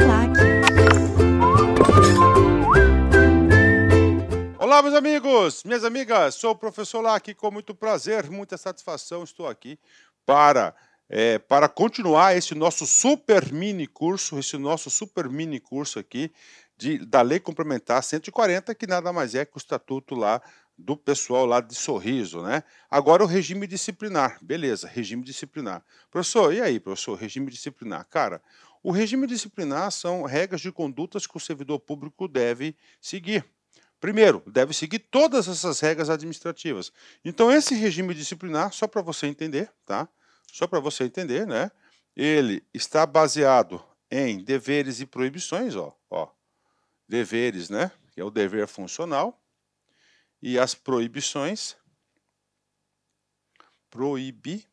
Claque. Olá, meus amigos, minhas amigas, sou o professor Lac, com muito prazer, muita satisfação, estou aqui para, é, para continuar esse nosso super mini curso, esse nosso super mini curso aqui de, da Lei Complementar 140, que nada mais é que o estatuto lá do pessoal lá de Sorriso, né? Agora o regime disciplinar, beleza, regime disciplinar. Professor, e aí, professor, regime disciplinar? Cara, o regime disciplinar são regras de condutas que o servidor público deve seguir. Primeiro, deve seguir todas essas regras administrativas. Então, esse regime disciplinar, só para você entender, tá? Só para você entender, né? Ele está baseado em deveres e proibições, ó, ó. Deveres, né? Que é o dever funcional e as proibições. Proibir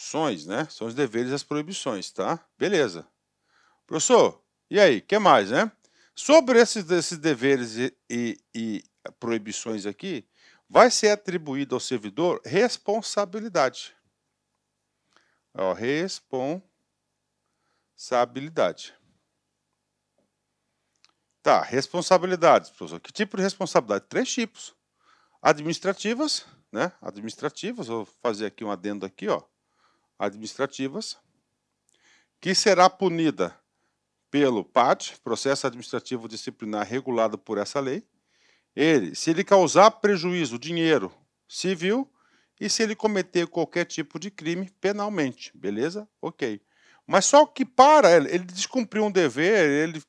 proibições, né? São os deveres e as proibições, tá? Beleza. Professor, e aí? que mais, né? Sobre esses, esses deveres e, e, e proibições aqui, vai ser atribuído ao servidor responsabilidade. Ó, responsabilidade. Tá, responsabilidades, professor. Que tipo de responsabilidade? Três tipos. Administrativas, né? Administrativas, vou fazer aqui um adendo aqui, ó administrativas, que será punida pelo PAT, processo administrativo disciplinar regulado por essa lei, ele, se ele causar prejuízo, dinheiro civil, e se ele cometer qualquer tipo de crime penalmente, beleza? Ok. Mas só que para ele, ele descumpriu um dever, ele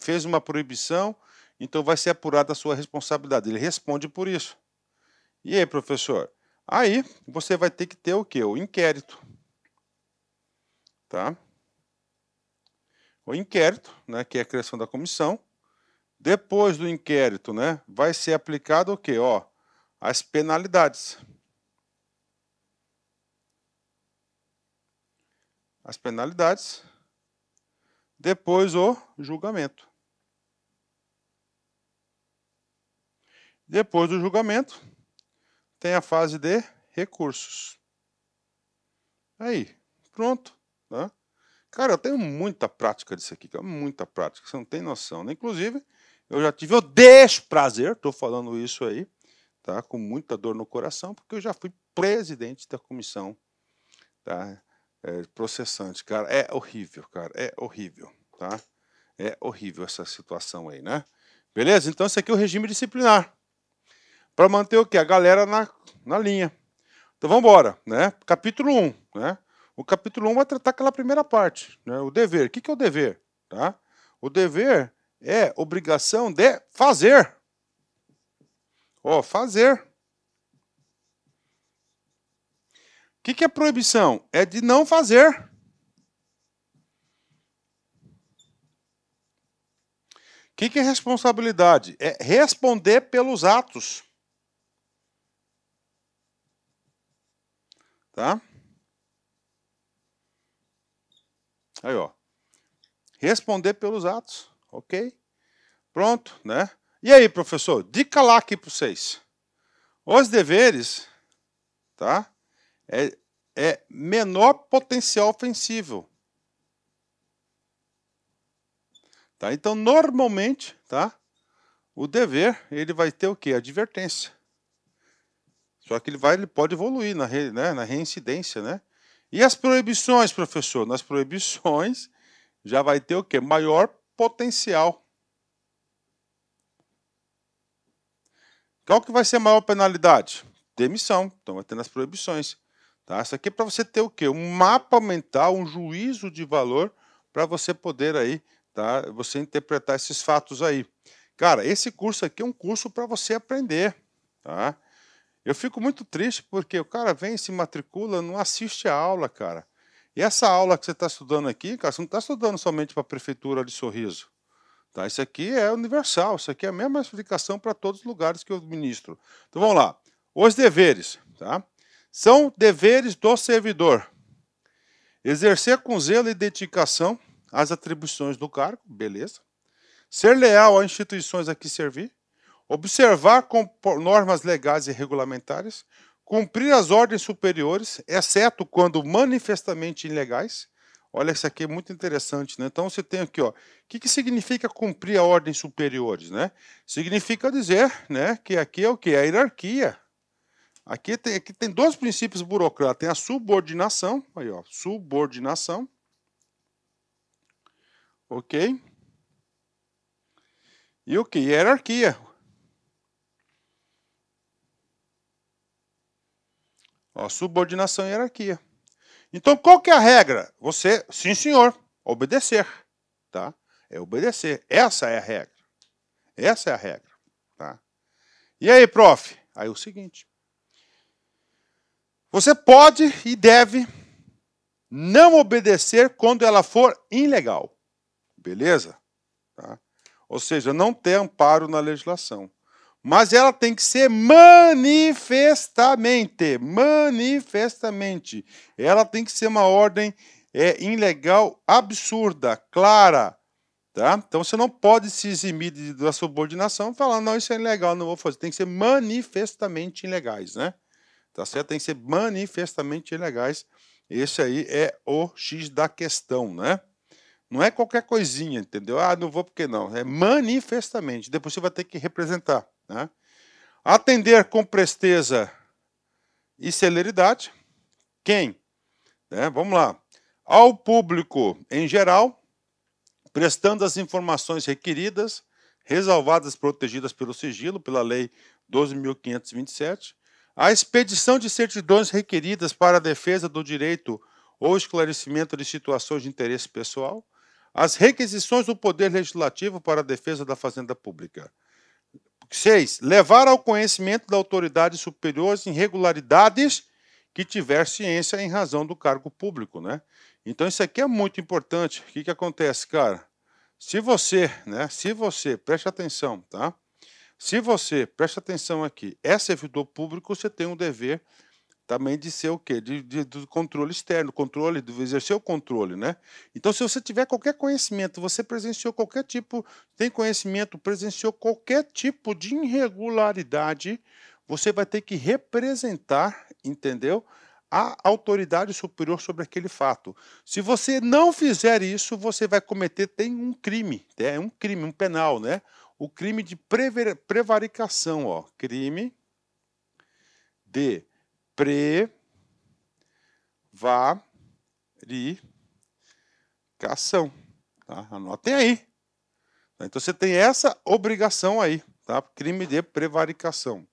fez uma proibição, então vai ser apurada a sua responsabilidade. Ele responde por isso. E aí, professor? Aí você vai ter que ter o quê? O inquérito. Tá? O inquérito, né, que é a criação da comissão. Depois do inquérito, né, vai ser aplicado o quê? Ó, as penalidades. As penalidades. Depois o julgamento. Depois do julgamento, tem a fase de recursos. Aí, pronto. Né? Cara, eu tenho muita prática disso aqui, cara, muita prática, você não tem noção. Né? Inclusive, eu já tive o desprazer, estou falando isso aí, tá? com muita dor no coração, porque eu já fui presidente da comissão tá? É, processante. Cara, é horrível, cara, é horrível. Tá? É horrível essa situação aí, né? Beleza? Então, esse aqui é o regime disciplinar. Para manter o quê? A galera na, na linha. Então, vamos embora, né? Capítulo 1, né? O capítulo 1 vai tratar aquela primeira parte, né? o dever. O que, que é o dever? Tá? O dever é obrigação de fazer. Ó, oh, fazer. O que, que é proibição? É de não fazer. O que, que é responsabilidade? É responder pelos atos. Tá? Aí, ó. Responder pelos atos, ok? Pronto, né? E aí, professor, dica lá aqui para vocês. Os deveres, tá? É, é menor potencial ofensivo. Tá? Então, normalmente, tá? O dever, ele vai ter o quê? Advertência. Só que ele vai, ele pode evoluir na, re, né? na reincidência, né? E as proibições, professor? Nas proibições já vai ter o quê? Maior potencial. Qual que vai ser a maior penalidade? Demissão. Então vai ter nas proibições. Tá? Isso aqui é para você ter o quê? Um mapa mental, um juízo de valor para você poder aí, tá? Você interpretar esses fatos aí. Cara, esse curso aqui é um curso para você aprender, tá? Eu fico muito triste porque o cara vem, se matricula, não assiste a aula, cara. E essa aula que você está estudando aqui, cara, você não está estudando somente para a prefeitura de Sorriso. Tá? Isso aqui é universal, isso aqui é a mesma explicação para todos os lugares que eu ministro. Então vamos lá. Os deveres, tá? São deveres do servidor. Exercer com zelo e dedicação as atribuições do cargo, beleza. Ser leal às instituições a que servir observar com normas legais e regulamentares, cumprir as ordens superiores, exceto quando manifestamente ilegais. Olha, isso aqui é muito interessante, né? Então você tem aqui, ó, o que, que significa cumprir a ordem superiores, né? Significa dizer, né, que aqui é o que? A hierarquia. Aqui tem, aqui tem dois princípios burocráticos, tem a subordinação, aí ó, subordinação, ok? E o que? Hierarquia. Ó, subordinação e hierarquia. Então, qual que é a regra? Você, sim senhor, obedecer. Tá? É obedecer. Essa é a regra. Essa é a regra. Tá? E aí, prof? Aí é o seguinte. Você pode e deve não obedecer quando ela for ilegal. Beleza? Tá? Ou seja, não ter amparo na legislação mas ela tem que ser manifestamente, manifestamente. Ela tem que ser uma ordem é, ilegal absurda, clara, tá? Então você não pode se eximir da subordinação e falar, não, isso é ilegal, não vou fazer. Tem que ser manifestamente ilegais, né? Tá certo? Tem que ser manifestamente ilegais. Esse aí é o X da questão, né? Não é qualquer coisinha, entendeu? Ah, não vou porque não. É manifestamente. Depois você vai ter que representar. Né? Atender com presteza e celeridade. Quem? Né? Vamos lá. Ao público em geral, prestando as informações requeridas, ressalvadas protegidas pelo sigilo, pela Lei 12.527, a expedição de certidões requeridas para a defesa do direito ou esclarecimento de situações de interesse pessoal, as requisições do Poder Legislativo para a defesa da Fazenda Pública. 6. Levar ao conhecimento da autoridade superior as irregularidades que tiver ciência em razão do cargo público, né? Então isso aqui é muito importante. O que, que acontece, cara? Se você, né? Se você, preste atenção, tá? Se você, preste atenção aqui, é servidor público, você tem um dever também de ser o quê? De, de, do controle externo, controle, de exercer o controle, né? Então, se você tiver qualquer conhecimento, você presenciou qualquer tipo, tem conhecimento, presenciou qualquer tipo de irregularidade, você vai ter que representar, entendeu? A autoridade superior sobre aquele fato. Se você não fizer isso, você vai cometer tem um crime, é né? um crime, um penal, né? O crime de prevaricação, ó, crime de prevaricação. Tá? Anotem aí. Tá? Então você tem essa obrigação aí, tá? crime de prevaricação.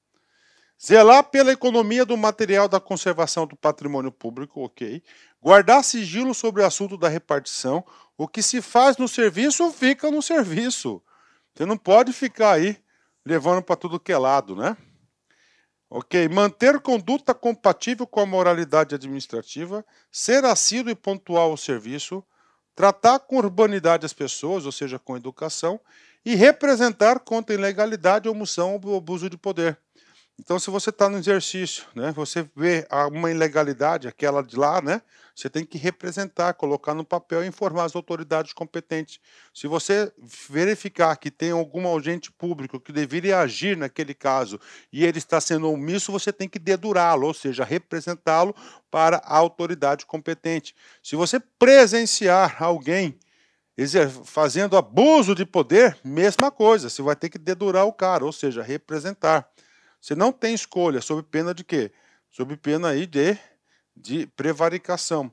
Zelar pela economia do material da conservação do patrimônio público, ok. Guardar sigilo sobre o assunto da repartição. O que se faz no serviço fica no serviço. Você não pode ficar aí levando para tudo que é lado, né? Ok. Manter conduta compatível com a moralidade administrativa, ser assíduo e pontual ao serviço, tratar com urbanidade as pessoas, ou seja, com educação, e representar contra ilegalidade, omissão ou abuso de poder. Então, se você está no exercício, né, você vê uma ilegalidade, aquela de lá, né, você tem que representar, colocar no papel e informar as autoridades competentes. Se você verificar que tem algum agente público que deveria agir naquele caso e ele está sendo omisso, você tem que dedurá-lo, ou seja, representá-lo para a autoridade competente. Se você presenciar alguém fazendo abuso de poder, mesma coisa, você vai ter que dedurar o cara, ou seja, representar. Você não tem escolha, sob pena de quê? Sob pena aí de, de prevaricação.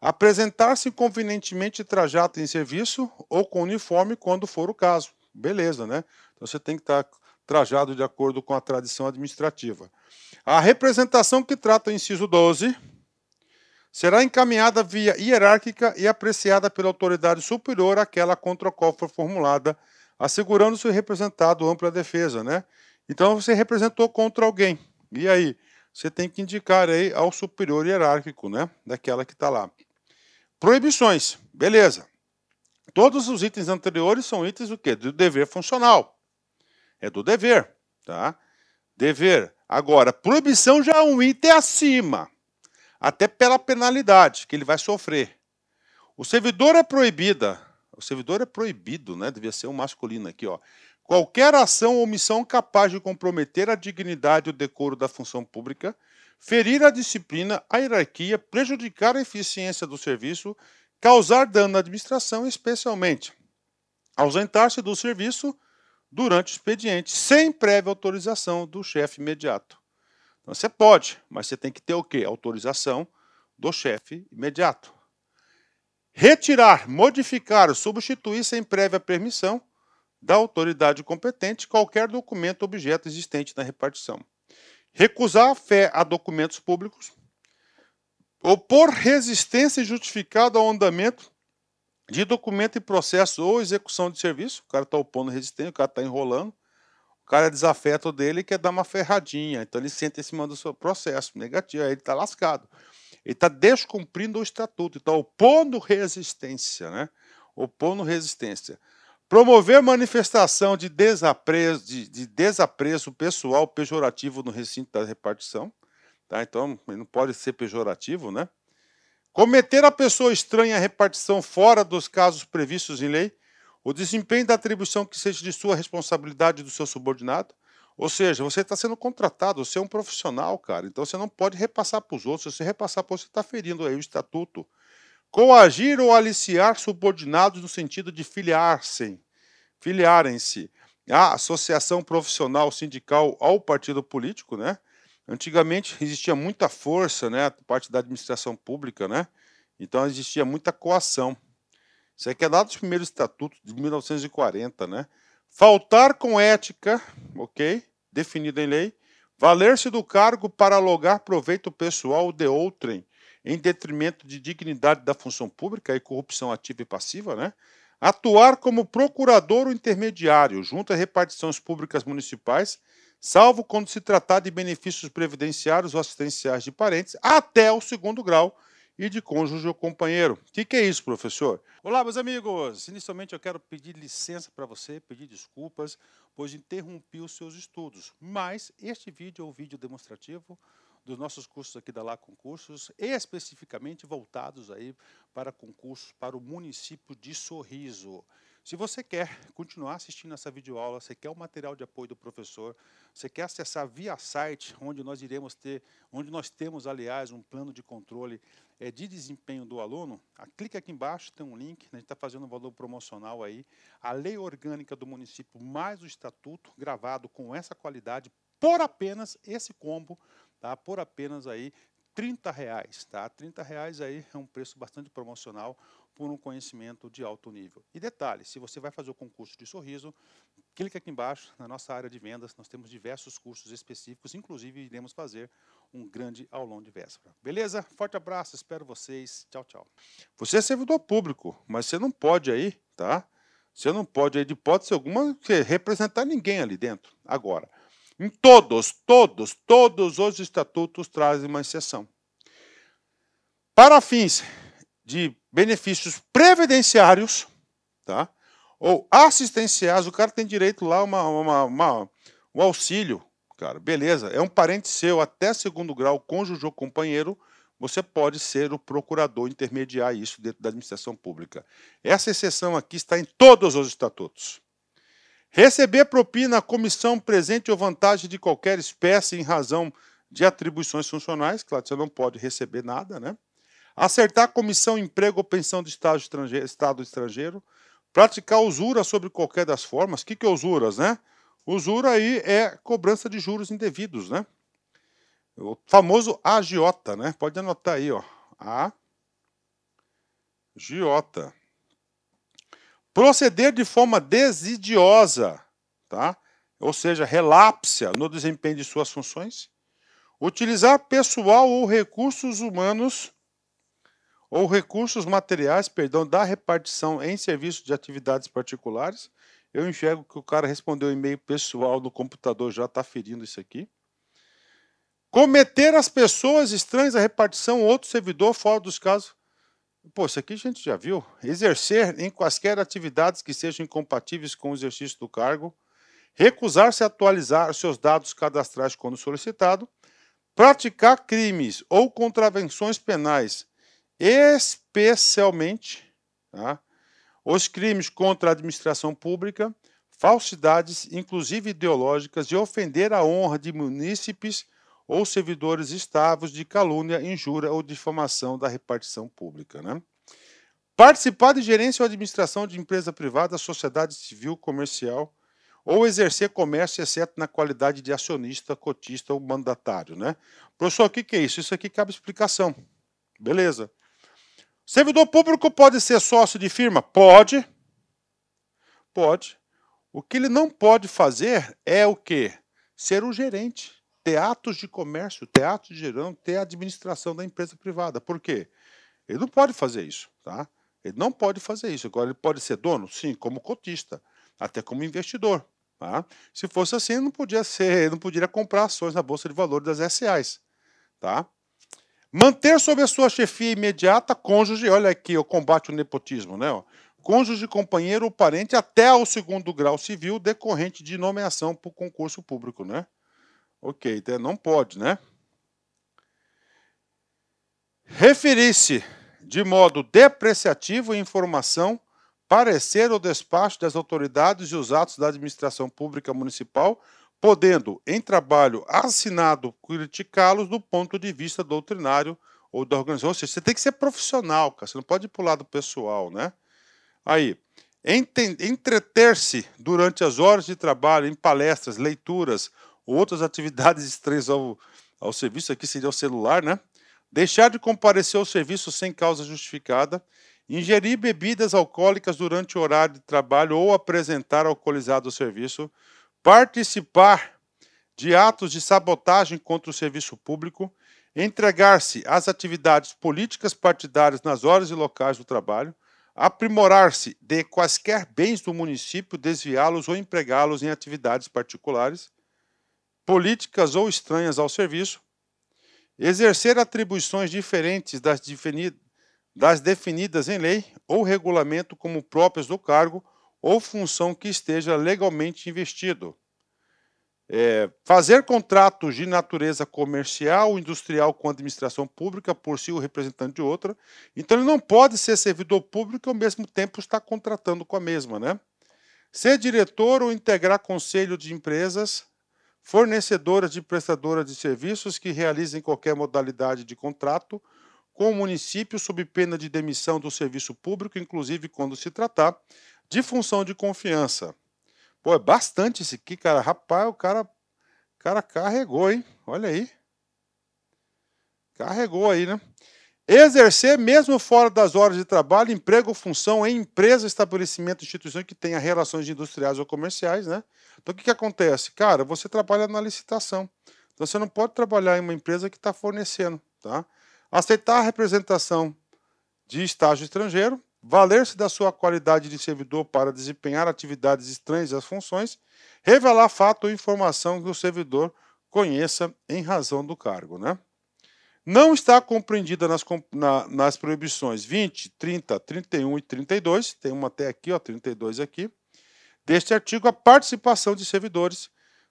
Apresentar-se convenientemente trajado em serviço ou com uniforme quando for o caso. Beleza, né? Então você tem que estar trajado de acordo com a tradição administrativa. A representação que trata o inciso 12 será encaminhada via hierárquica e apreciada pela autoridade superior àquela contra a qual for formulada, assegurando-se o representado ampla defesa, né? Então você representou contra alguém. E aí? Você tem que indicar aí ao superior hierárquico, né? Daquela que está lá. Proibições. Beleza. Todos os itens anteriores são itens do quê? Do dever funcional. É do dever, tá? Dever. Agora, proibição já é um item acima, até pela penalidade que ele vai sofrer. O servidor é proibida. O servidor é proibido, né? Devia ser o um masculino aqui, ó. Qualquer ação ou omissão capaz de comprometer a dignidade ou decoro da função pública, ferir a disciplina, a hierarquia, prejudicar a eficiência do serviço, causar dano à administração, especialmente ausentar-se do serviço durante o expediente, sem prévia autorização do chefe imediato. Então, você pode, mas você tem que ter o quê? Autorização do chefe imediato. Retirar, modificar ou substituir sem prévia permissão da autoridade competente qualquer documento ou objeto existente na repartição. Recusar a fé a documentos públicos. Opor resistência injustificada ao andamento de documento e processo ou execução de serviço. O cara está opondo resistência, o cara está enrolando. O cara é desafeto dele e quer dar uma ferradinha. Então ele senta em cima do seu processo negativo. Aí ele está lascado. Ele está descumprindo o estatuto, está opondo resistência, né? Opondo resistência. Promover manifestação de desapreço, de, de desapreço pessoal pejorativo no recinto da repartição. Tá? Então, não pode ser pejorativo, né? Cometer a pessoa estranha a repartição fora dos casos previstos em lei, o desempenho da atribuição que seja de sua responsabilidade do seu subordinado. Ou seja, você está sendo contratado, você é um profissional, cara. Então você não pode repassar para os outros. Se você repassar para você está ferindo aí o estatuto coagir ou aliciar subordinados no sentido de filiar-se filiarem-se à associação profissional sindical ao partido político, né? Antigamente existia muita força, né, parte da administração pública, né? Então existia muita coação. Isso aqui é dado dos primeiros estatutos de 1940, né? Faltar com ética, ok? Definido em lei. Valer-se do cargo para alugar proveito pessoal de outrem, em detrimento de dignidade da função pública e corrupção ativa e passiva, né? atuar como procurador ou intermediário junto a repartições públicas municipais, salvo quando se tratar de benefícios previdenciários ou assistenciais de parentes, até o segundo grau e de cônjuge ou companheiro. O que, que, é isso, professor? Olá, meus amigos! Inicialmente eu quero pedir licença para você, pedir desculpas, pois interrompi os seus estudos, mas este vídeo é um vídeo demonstrativo dos nossos cursos aqui da Lá Concursos, especificamente voltados aí para concursos para o município de Sorriso. Se você quer continuar assistindo essa videoaula, você quer o material de apoio do professor, você quer acessar via site, onde nós iremos ter, onde nós temos, aliás, um plano de controle é, de desempenho do aluno, a, ah, clica aqui embaixo, tem um link, né, a gente está fazendo um valor promocional aí. A lei orgânica do município mais o estatuto, gravado com essa qualidade, por apenas esse combo tá? por apenas aí 30 reais, tá? 30 reais aí é um preço bastante promocional por um conhecimento de alto nível. E detalhe, se você vai fazer o concurso de sorriso, clique aqui embaixo na nossa área de vendas, nós temos diversos cursos específicos, inclusive iremos fazer um grande aulão de véspera. Beleza? Forte abraço, espero vocês. Tchau, tchau. Você é servidor público, mas você não pode aí, tá? Você não pode aí de hipótese alguma representar ninguém ali dentro agora. Em todos, todos, todos os estatutos trazem uma exceção. Para fins de benefícios previdenciários, tá? ou assistenciais, o cara tem direito lá a uma, uma, uma, um auxílio, cara. Beleza, é um parente seu, até segundo grau, cônjuge ou companheiro, você pode ser o procurador intermediário isso dentro da administração pública. Essa exceção aqui está em todos os estatutos. Receber propina, comissão, presente ou vantagem de qualquer espécie em razão de atribuições funcionais, claro, você não pode receber nada, né? Acertar comissão, emprego ou pensão de estado estrangeiro, estado estrangeiro. Praticar usura sobre qualquer das formas. O que, que é usuras, né? Usura aí é cobrança de juros indevidos, né? O famoso agiota, né? Pode anotar aí, ó. A giota. Proceder de forma desidiosa, tá? ou seja, relapsa no desempenho de suas funções. Utilizar pessoal ou recursos humanos ou recursos materiais, perdão, da repartição em serviço de atividades particulares. Eu enxergo que o cara respondeu e-mail pessoal no computador, já está ferindo isso aqui. Cometer as pessoas estranhas à repartição ou outro servidor fora dos casos Pô, isso aqui a gente já viu. Exercer em quaisquer atividades que sejam incompatíveis com o exercício do cargo. Recusar-se a atualizar seus dados cadastrais quando solicitado. Praticar crimes ou contravenções penais, especialmente tá? os crimes contra a administração pública, falsidades, inclusive ideológicas, e ofender a honra de munícipes ou servidores estáveis de calúnia, injúria ou difamação da repartição pública. Né? Participar de gerência ou administração de empresa privada, sociedade civil, comercial ou exercer comércio, exceto na qualidade de acionista, cotista ou mandatário. Né? Professor, o que, que é isso? Isso aqui cabe explicação. Beleza. Servidor público pode ser sócio de firma? Pode. Pode. O que ele não pode fazer é o quê? Ser o gerente teatros de comércio, teatro de gerão, ter a administração da empresa privada. Por quê? Ele não pode fazer isso, tá? Ele não pode fazer isso. Agora, ele pode ser dono? Sim, como cotista, até como investidor. Tá? Se fosse assim, não podia ser, não poderia comprar ações na Bolsa de Valores das SAs. Tá? Manter sob a sua chefia imediata cônjuge, olha aqui, o combate ao nepotismo, né? cônjuge, companheiro ou parente até o segundo grau civil decorrente de nomeação por concurso público, né? Ok, então não pode, né? Referir-se de modo depreciativo à informação, parecer ou despacho das autoridades e os atos da administração pública municipal, podendo, em trabalho assinado, criticá-los do ponto de vista doutrinário ou da organização. Ou seja, você tem que ser profissional, cara. Você não pode ir para o lado pessoal, né? Aí, entreter-se durante as horas de trabalho em palestras, leituras outras atividades estranhas ao, ao serviço, aqui seria o celular, né? Deixar de comparecer ao serviço sem causa justificada, ingerir bebidas alcoólicas durante o horário de trabalho ou apresentar alcoolizado ao serviço, participar de atos de sabotagem contra o serviço público, entregar-se às atividades políticas partidárias nas horas e locais do trabalho, aprimorar-se de quaisquer bens do município, desviá-los ou empregá-los em atividades particulares, políticas ou estranhas ao serviço, exercer atribuições diferentes das, defini das definidas em lei ou regulamento como próprias do cargo ou função que esteja legalmente investido. É, fazer contratos de natureza comercial ou industrial com a administração pública, por si o representante de outra. Então, ele não pode ser servidor público e, ao mesmo tempo, estar contratando com a mesma. Né? Ser diretor ou integrar conselho de empresas, fornecedoras de prestadoras de serviços que realizem qualquer modalidade de contrato com o município sob pena de demissão do serviço público, inclusive quando se tratar de função de confiança. Pô, é bastante esse aqui, cara. Rapaz, o cara, cara carregou, hein? Olha aí. Carregou aí, né? Exercer, mesmo fora das horas de trabalho, emprego ou função em empresa, estabelecimento, instituição que tenha relações industriais ou comerciais, né? Então o que, que acontece? Cara, você trabalha na licitação. Então você não pode trabalhar em uma empresa que está fornecendo, tá? Aceitar a representação de estágio estrangeiro, valer-se da sua qualidade de servidor para desempenhar atividades estranhas às funções, revelar fato ou informação que o servidor conheça em razão do cargo, né? não está compreendida nas, na, nas proibições 20, 30, 31 e 32, tem uma até aqui, ó, 32 aqui, deste artigo, a participação de servidores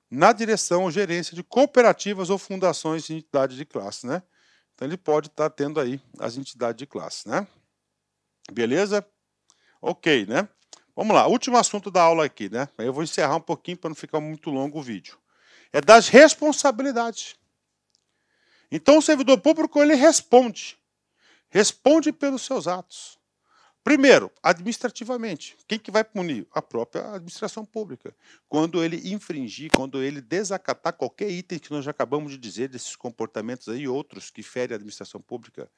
na direção ou gerência de cooperativas ou fundações de entidades de classe, né? Então ele pode estar tá tendo aí as entidades de classe, né? Beleza? Ok, né? Vamos lá, último assunto da aula aqui, né? Eu vou encerrar um pouquinho para não ficar muito longo o vídeo. É das responsabilidades. Então o servidor público ele responde. Responde pelos seus atos. Primeiro, administrativamente. Quem que vai punir? A própria administração pública. Quando ele infringir, quando ele desacatar qualquer item que nós já acabamos de dizer, desses comportamentos aí e outros que ferem a administração pública,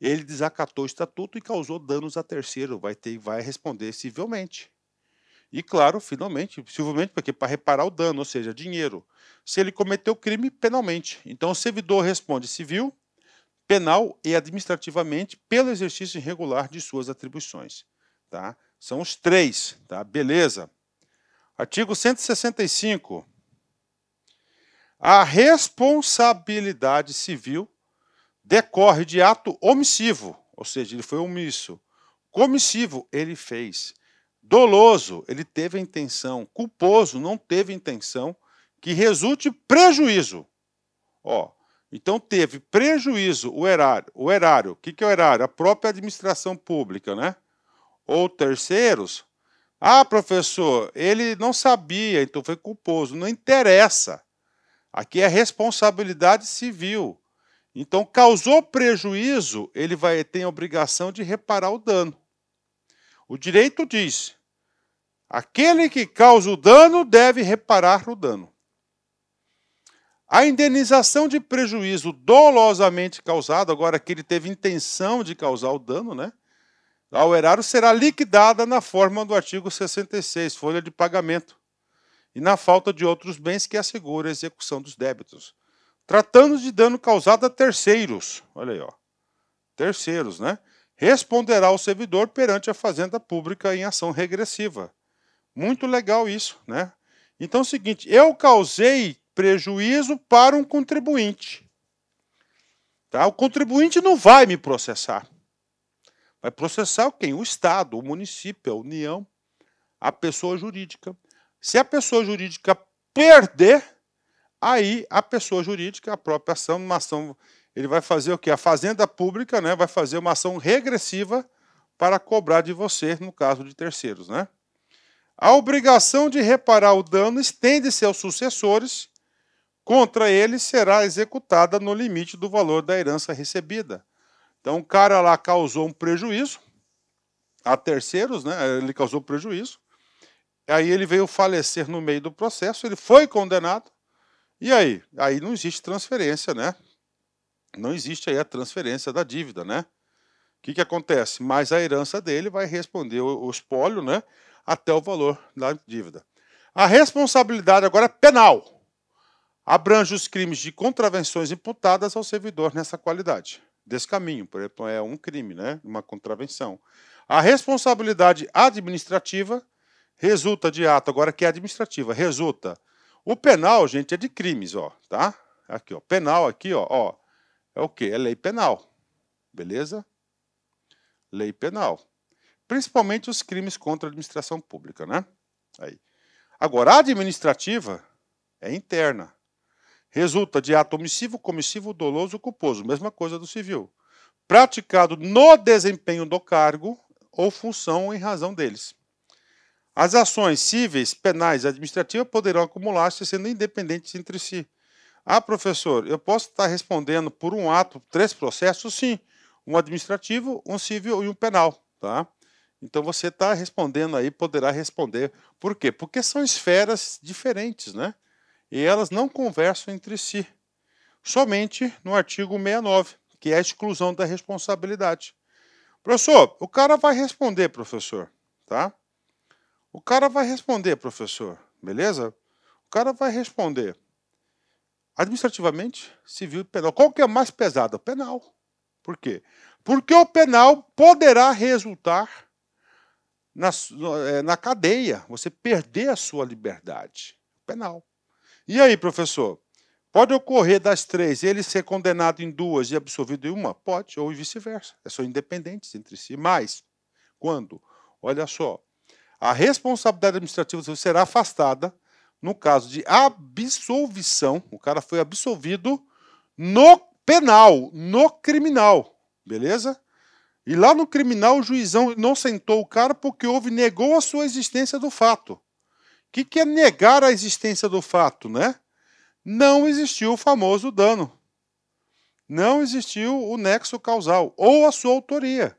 ele desacatou o estatuto e causou danos a terceiro, vai ter vai responder civilmente. E, claro, finalmente, possivelmente, porque para reparar o dano, ou seja, dinheiro. Se ele cometeu crime, penalmente. Então, o servidor responde civil, penal e administrativamente pelo exercício irregular de suas atribuições. Tá? São os três, tá? Beleza. Artigo 165. A responsabilidade civil decorre de ato omissivo, ou seja, ele foi omisso. Comissivo, ele fez. Doloso, ele teve a intenção. Culposo, não teve intenção que resulte prejuízo. Ó, então teve prejuízo o erário. O erário, o que, que é o erário? A própria administração pública, né? Ou terceiros. Ah, professor, ele não sabia, então foi culposo. Não interessa. Aqui é responsabilidade civil. Então, causou prejuízo, ele vai ter a obrigação de reparar o dano. O direito diz: Aquele que causa o dano deve reparar o dano. A indenização de prejuízo dolosamente causado, agora que ele teve intenção de causar o dano, né? Ao erário será liquidada na forma do artigo 66, folha de pagamento, e na falta de outros bens que assegure a execução dos débitos. Tratando de dano causado a terceiros, olha aí, ó. Terceiros, né? Responderá o servidor perante a Fazenda Pública em ação regressiva, muito legal isso, né? Então é o seguinte, eu causei prejuízo para um contribuinte. Tá? O contribuinte não vai me processar. Vai processar quem? O Estado, o município, a União, a pessoa jurídica. Se a pessoa jurídica perder, aí a pessoa jurídica, a própria ação, uma ação, ele vai fazer o quê? A Fazenda Pública né, vai fazer uma ação regressiva para cobrar de você, no caso de terceiros. Né? A obrigação de reparar o dano estende-se aos sucessores, contra eles será executada no limite do valor da herança recebida. Então o cara lá causou um prejuízo a terceiros, né? Ele causou prejuízo. Aí ele veio falecer no meio do processo, ele foi condenado. E aí? Aí não existe transferência, né? Não existe aí a transferência da dívida, né? O que, que acontece? Mas a herança dele vai responder o, o espólio, né? até o valor da dívida. A responsabilidade agora é penal. Abrange os crimes de contravenções imputadas ao servidor nessa qualidade. Desse caminho, por exemplo, é um crime, né? uma contravenção. A responsabilidade administrativa resulta de ato, agora que é administrativa, resulta. O penal, gente, é de crimes, ó, tá? Aqui, ó, penal aqui, ó, ó. É o quê? É lei penal. Beleza? Lei penal. Principalmente os crimes contra a administração pública, né? Aí. Agora, a administrativa é interna. Resulta de ato omissivo, comissivo, doloso, culposo. Mesma coisa do civil. Praticado no desempenho do cargo ou função em razão deles. As ações cíveis, penais e administrativas poderão acumular-se sendo independentes entre si. Ah, professor, eu posso estar respondendo por um ato, três processos? Sim. Um administrativo, um civil e um penal. Tá? Então você está respondendo aí, poderá responder. Por quê? Porque são esferas diferentes, né? E elas não conversam entre si. Somente no artigo 69, que é a exclusão da responsabilidade. Professor, o cara vai responder, professor, tá? O cara vai responder, professor, beleza? O cara vai responder administrativamente, civil e penal. Qual que é mais pesado? Penal. Por quê? Porque o penal poderá resultar na, é, na cadeia, você perder a sua liberdade penal. E aí, professor? Pode ocorrer das três, ele ser condenado em duas e absolvido em uma? Pode, ou vice-versa. É são independentes entre si. Mas, quando? Olha só. A responsabilidade administrativa será afastada no caso de absolvição. O cara foi absolvido no penal, no criminal. Beleza? E lá no criminal, o juizão inocentou o cara porque houve, negou a sua existência do fato. O que, que é negar a existência do fato, né? Não existiu o famoso dano. Não existiu o nexo causal ou a sua autoria.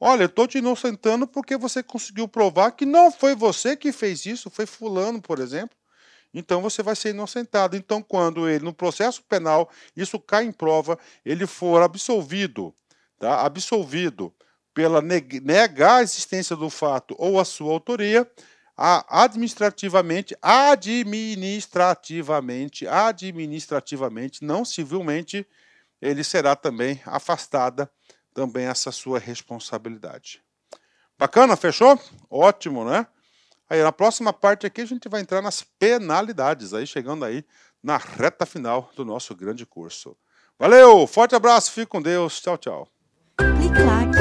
Olha, eu estou te inocentando porque você conseguiu provar que não foi você que fez isso, foi Fulano, por exemplo. Então você vai ser inocentado. Então, quando ele, no processo penal, isso cai em prova, ele for absolvido tá? absolvido pela negar a existência do fato ou a sua autoria, a administrativamente, administrativamente, administrativamente, não civilmente, ele será também afastada também essa sua responsabilidade. Bacana, fechou? Ótimo, né? Aí na próxima parte aqui a gente vai entrar nas penalidades, aí chegando aí na reta final do nosso grande curso. Valeu, forte abraço, fique com Deus, tchau, tchau. Clique-claque.